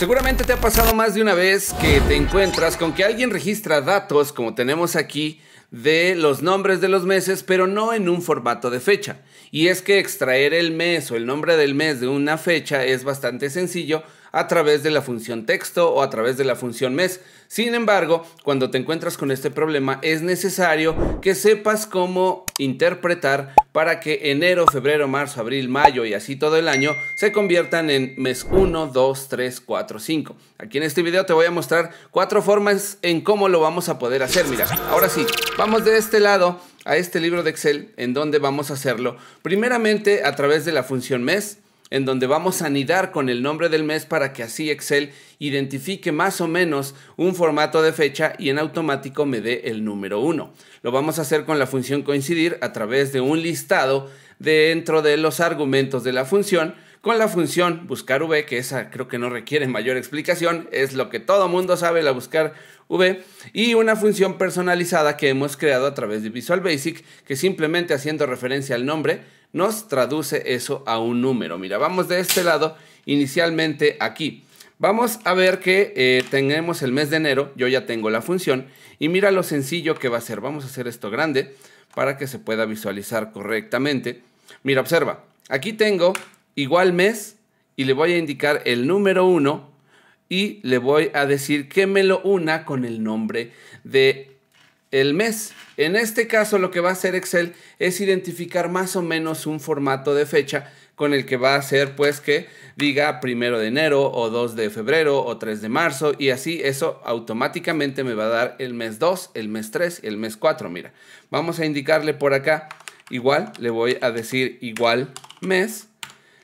Seguramente te ha pasado más de una vez que te encuentras con que alguien registra datos, como tenemos aquí, de los nombres de los meses, pero no en un formato de fecha. Y es que extraer el mes o el nombre del mes de una fecha es bastante sencillo a través de la función texto o a través de la función mes. Sin embargo, cuando te encuentras con este problema es necesario que sepas cómo interpretar para que enero, febrero, marzo, abril, mayo y así todo el año se conviertan en mes 1, 2, 3, 4, 5. Aquí en este video te voy a mostrar cuatro formas en cómo lo vamos a poder hacer. Mira, ahora sí, vamos de este lado a este libro de Excel en donde vamos a hacerlo primeramente a través de la función mes en donde vamos a anidar con el nombre del mes para que así Excel identifique más o menos un formato de fecha y en automático me dé el número 1. Lo vamos a hacer con la función coincidir a través de un listado dentro de los argumentos de la función con la función buscar v, que esa creo que no requiere mayor explicación, es lo que todo mundo sabe, la buscar v, y una función personalizada que hemos creado a través de Visual Basic, que simplemente haciendo referencia al nombre, nos traduce eso a un número. Mira, vamos de este lado, inicialmente aquí. Vamos a ver que eh, tenemos el mes de enero, yo ya tengo la función, y mira lo sencillo que va a ser. Vamos a hacer esto grande para que se pueda visualizar correctamente. Mira, observa, aquí tengo igual mes y le voy a indicar el número 1 y le voy a decir que me lo una con el nombre de el mes. En este caso lo que va a hacer Excel es identificar más o menos un formato de fecha con el que va a hacer pues que diga primero de enero o 2 de febrero o 3 de marzo y así eso automáticamente me va a dar el mes 2, el mes 3, el mes 4. Mira, vamos a indicarle por acá igual, le voy a decir igual mes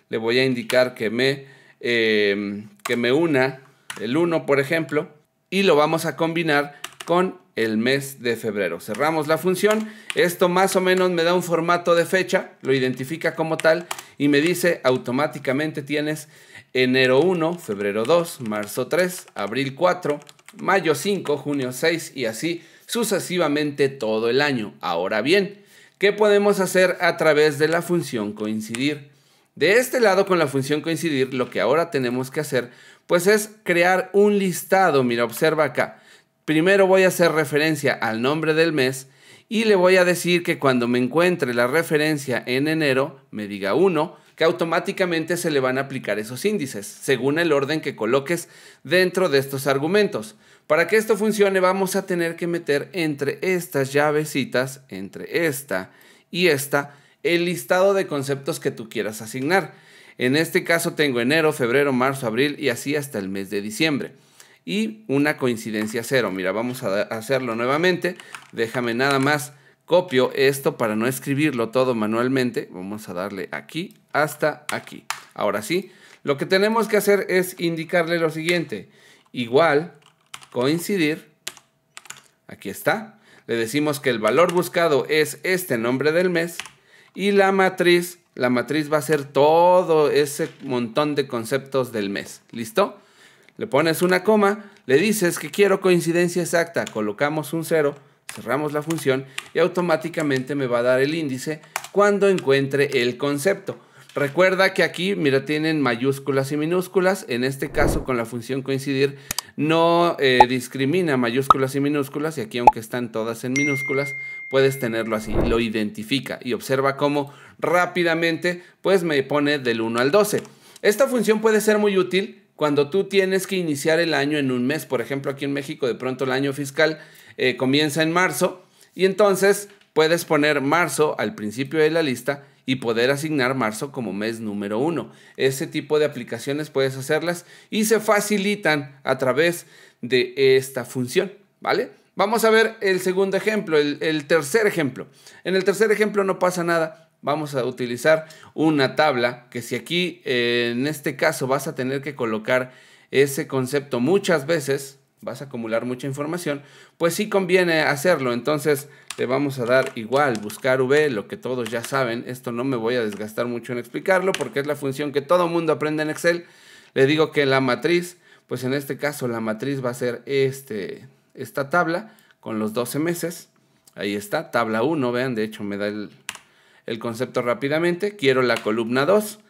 le voy a indicar que me, em, que me una el 1, por ejemplo, y lo vamos a combinar con el mes de febrero. Cerramos la función. Esto más o menos me da un formato de fecha, lo identifica como tal y me dice automáticamente tienes enero 1, febrero 2, marzo 3, abril 4, mayo 5, junio 6 y así sucesivamente todo el año. Ahora bien, ¿qué podemos hacer a través de la función coincidir? De este lado, con la función coincidir, lo que ahora tenemos que hacer, pues es crear un listado. Mira, observa acá. Primero voy a hacer referencia al nombre del mes y le voy a decir que cuando me encuentre la referencia en enero, me diga 1, que automáticamente se le van a aplicar esos índices, según el orden que coloques dentro de estos argumentos. Para que esto funcione, vamos a tener que meter entre estas llavecitas, entre esta y esta, el listado de conceptos que tú quieras asignar. En este caso tengo enero, febrero, marzo, abril y así hasta el mes de diciembre. Y una coincidencia cero. Mira, vamos a hacerlo nuevamente. Déjame nada más copio esto para no escribirlo todo manualmente. Vamos a darle aquí hasta aquí. Ahora sí, lo que tenemos que hacer es indicarle lo siguiente. Igual, coincidir. Aquí está. Le decimos que el valor buscado es este nombre del mes. Y la matriz, la matriz va a ser todo ese montón de conceptos del mes. ¿Listo? Le pones una coma, le dices que quiero coincidencia exacta, colocamos un cero, cerramos la función y automáticamente me va a dar el índice cuando encuentre el concepto. Recuerda que aquí, mira, tienen mayúsculas y minúsculas. En este caso, con la función coincidir, no eh, discrimina mayúsculas y minúsculas. Y aquí, aunque están todas en minúsculas, puedes tenerlo así. Lo identifica y observa cómo rápidamente, pues me pone del 1 al 12. Esta función puede ser muy útil cuando tú tienes que iniciar el año en un mes. Por ejemplo, aquí en México, de pronto el año fiscal eh, comienza en marzo. Y entonces puedes poner marzo al principio de la lista y poder asignar marzo como mes número uno. Ese tipo de aplicaciones puedes hacerlas y se facilitan a través de esta función, ¿vale? Vamos a ver el segundo ejemplo, el, tercer ejemplo. En el tercer ejemplo no pasa nada, vamos a utilizar una tabla que si aquí eh, en este caso vas a tener que colocar ese concepto muchas veces, vas a acumular mucha información, pues sí conviene hacerlo. Entonces le vamos a dar igual, buscar V, lo que todos ya saben. Esto no me voy a desgastar mucho en explicarlo porque es la función que todo mundo aprende en Excel. Le digo que la matriz, pues en este caso la matriz va a ser este, esta tabla con los 12 meses. Ahí está, tabla 1, vean, de hecho me da el, el concepto rápidamente. Quiero la columna 2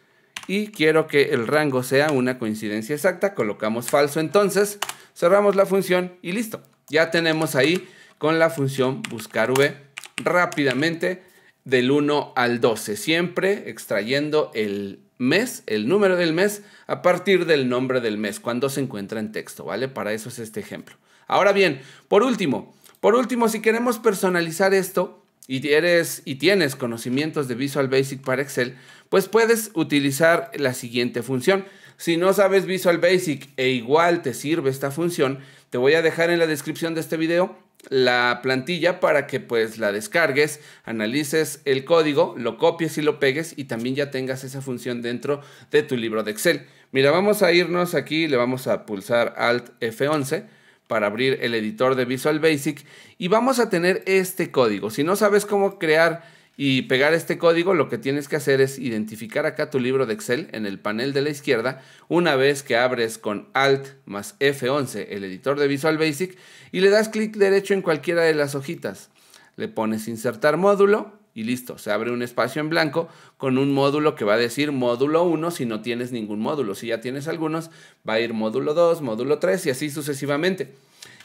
y quiero que el rango sea una coincidencia exacta. Colocamos falso entonces cerramos la función y listo. Ya tenemos ahí con la función buscar v rápidamente del 1 al 12, siempre extrayendo el mes, el número del mes, a partir del nombre del mes, cuando se encuentra en texto, ¿vale? Para eso es este ejemplo. Ahora bien, por último, por último, si queremos personalizar esto y, eres, y tienes conocimientos de Visual Basic para Excel, pues puedes utilizar la siguiente función. Si no sabes Visual Basic e igual te sirve esta función, te voy a dejar en la descripción de este video la plantilla para que pues la descargues, analices el código, lo copies y lo pegues y también ya tengas esa función dentro de tu libro de Excel. Mira, vamos a irnos aquí, le vamos a pulsar Alt F11 para abrir el editor de Visual Basic y vamos a tener este código. Si no sabes cómo crear y pegar este código, lo que tienes que hacer es identificar acá tu libro de Excel en el panel de la izquierda, una vez que abres con Alt más F11 el editor de Visual Basic y le das clic derecho en cualquiera de las hojitas. Le pones insertar módulo y listo, se abre un espacio en blanco con un módulo que va a decir módulo 1 si no tienes ningún módulo, si ya tienes algunos va a ir módulo 2, módulo 3 y así sucesivamente.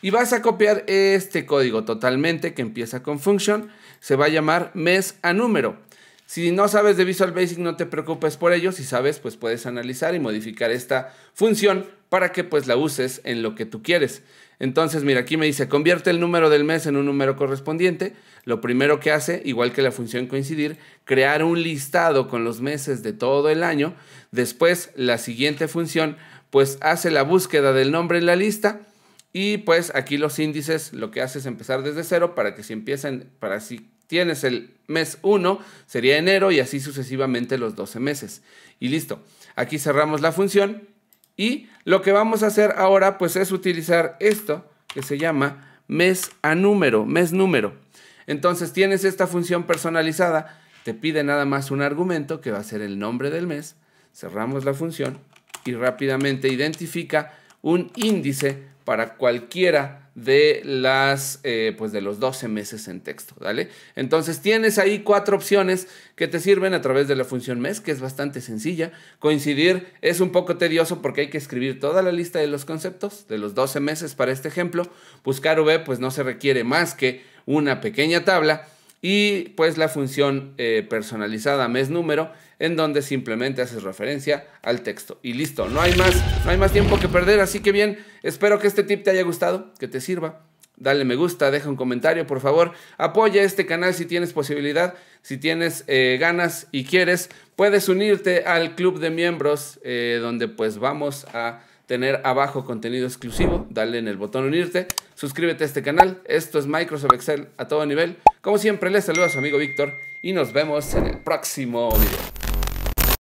Y vas a copiar este código totalmente que empieza con function, se va a llamar mes a número. Si no sabes de Visual Basic no te preocupes por ello, si sabes pues puedes analizar y modificar esta función para que pues la uses en lo que tú quieres. Entonces, mira, aquí me dice, convierte el número del mes en un número correspondiente. Lo primero que hace, igual que la función coincidir, crear un listado con los meses de todo el año. Después, la siguiente función, pues hace la búsqueda del nombre en la lista. Y pues aquí los índices lo que hace es empezar desde cero para que si empiezan, para si tienes el mes 1, sería enero y así sucesivamente los 12 meses. Y listo, aquí cerramos la función y lo que vamos a hacer ahora pues es utilizar esto que se llama mes a número, mes número. Entonces tienes esta función personalizada, te pide nada más un argumento que va a ser el nombre del mes, cerramos la función y rápidamente identifica un índice para cualquiera de las eh, pues de los 12 meses en texto, Entonces tienes ahí cuatro opciones que te sirven a través de la función mes, que es bastante sencilla. Coincidir es un poco tedioso porque hay que escribir toda la lista de los conceptos de los 12 meses para este ejemplo. Buscar V pues no se requiere más que una pequeña tabla y pues la función eh, personalizada mes número en donde simplemente haces referencia al texto y listo, no hay más, no hay más tiempo que perder, así que bien, espero que este tip te haya gustado, que te sirva. Dale me gusta, deja un comentario, por favor. Apoya este canal si tienes posibilidad, si tienes eh, ganas y quieres. Puedes unirte al club de miembros, eh, donde pues vamos a tener abajo contenido exclusivo, dale en el botón unirte, suscríbete a este canal, esto es Microsoft Excel a todo nivel. Como siempre, les saluda a su amigo Víctor y nos vemos en el próximo video.